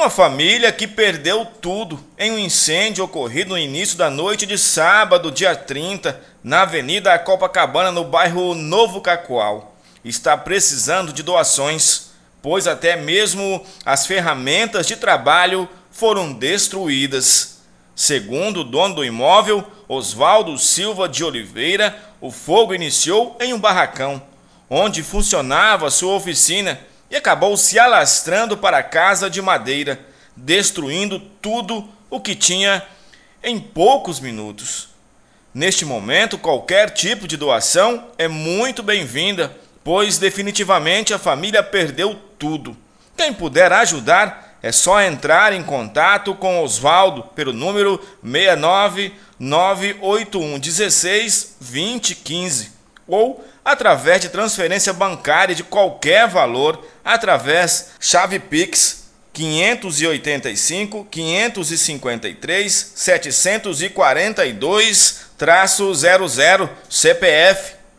Uma família que perdeu tudo em um incêndio ocorrido no início da noite de sábado, dia 30, na Avenida Copacabana, no bairro Novo Cacoal, está precisando de doações, pois até mesmo as ferramentas de trabalho foram destruídas. Segundo o dono do imóvel, Oswaldo Silva de Oliveira, o fogo iniciou em um barracão, onde funcionava sua oficina e acabou se alastrando para a casa de madeira, destruindo tudo o que tinha em poucos minutos. Neste momento, qualquer tipo de doação é muito bem-vinda, pois definitivamente a família perdeu tudo. Quem puder ajudar, é só entrar em contato com Oswaldo pelo número 69981 16 2015 ou através de transferência bancária de qualquer valor através chave Pix 585 553 742 traço 00 CPF